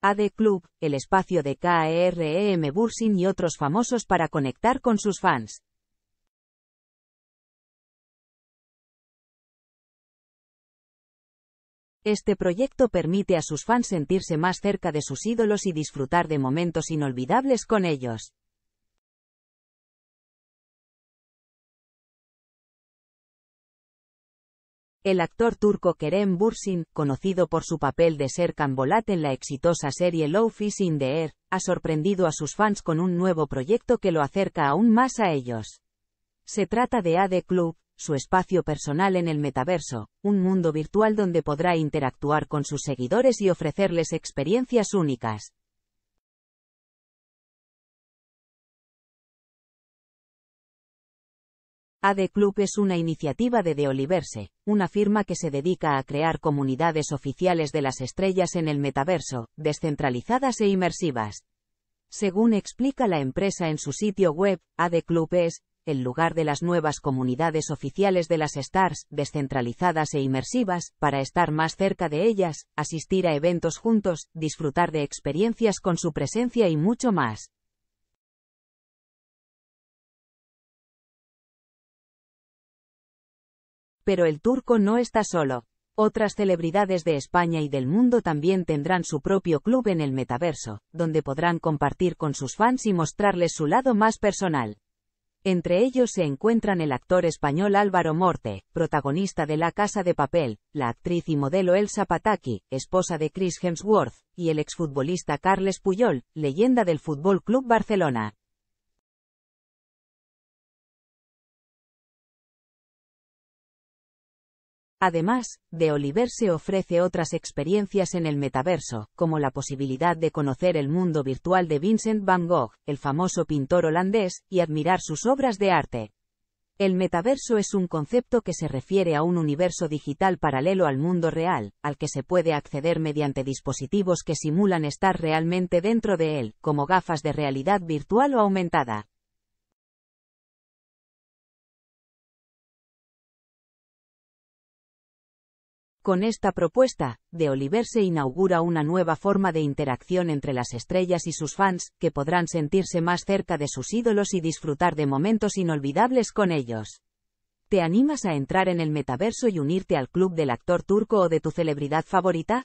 AD Club, el espacio de KREM Bursin y otros famosos para conectar con sus fans. Este proyecto permite a sus fans sentirse más cerca de sus ídolos y disfrutar de momentos inolvidables con ellos. El actor turco Kerem Bursin, conocido por su papel de Serkan Bolat en la exitosa serie Love is in the Air, ha sorprendido a sus fans con un nuevo proyecto que lo acerca aún más a ellos. Se trata de AD Club, su espacio personal en el metaverso, un mundo virtual donde podrá interactuar con sus seguidores y ofrecerles experiencias únicas. AD Club es una iniciativa de Deoliverse, Oliverse, una firma que se dedica a crear comunidades oficiales de las estrellas en el metaverso, descentralizadas e inmersivas. Según explica la empresa en su sitio web, AD Club es, el lugar de las nuevas comunidades oficiales de las stars, descentralizadas e inmersivas, para estar más cerca de ellas, asistir a eventos juntos, disfrutar de experiencias con su presencia y mucho más. Pero el turco no está solo. Otras celebridades de España y del mundo también tendrán su propio club en el metaverso, donde podrán compartir con sus fans y mostrarles su lado más personal. Entre ellos se encuentran el actor español Álvaro Morte, protagonista de La Casa de Papel, la actriz y modelo Elsa Pataki, esposa de Chris Hemsworth, y el exfutbolista Carles Puyol, leyenda del Fútbol Club Barcelona. Además, de Oliver se ofrece otras experiencias en el metaverso, como la posibilidad de conocer el mundo virtual de Vincent van Gogh, el famoso pintor holandés, y admirar sus obras de arte. El metaverso es un concepto que se refiere a un universo digital paralelo al mundo real, al que se puede acceder mediante dispositivos que simulan estar realmente dentro de él, como gafas de realidad virtual o aumentada. Con esta propuesta, de Oliver se inaugura una nueva forma de interacción entre las estrellas y sus fans, que podrán sentirse más cerca de sus ídolos y disfrutar de momentos inolvidables con ellos. ¿Te animas a entrar en el metaverso y unirte al club del actor turco o de tu celebridad favorita?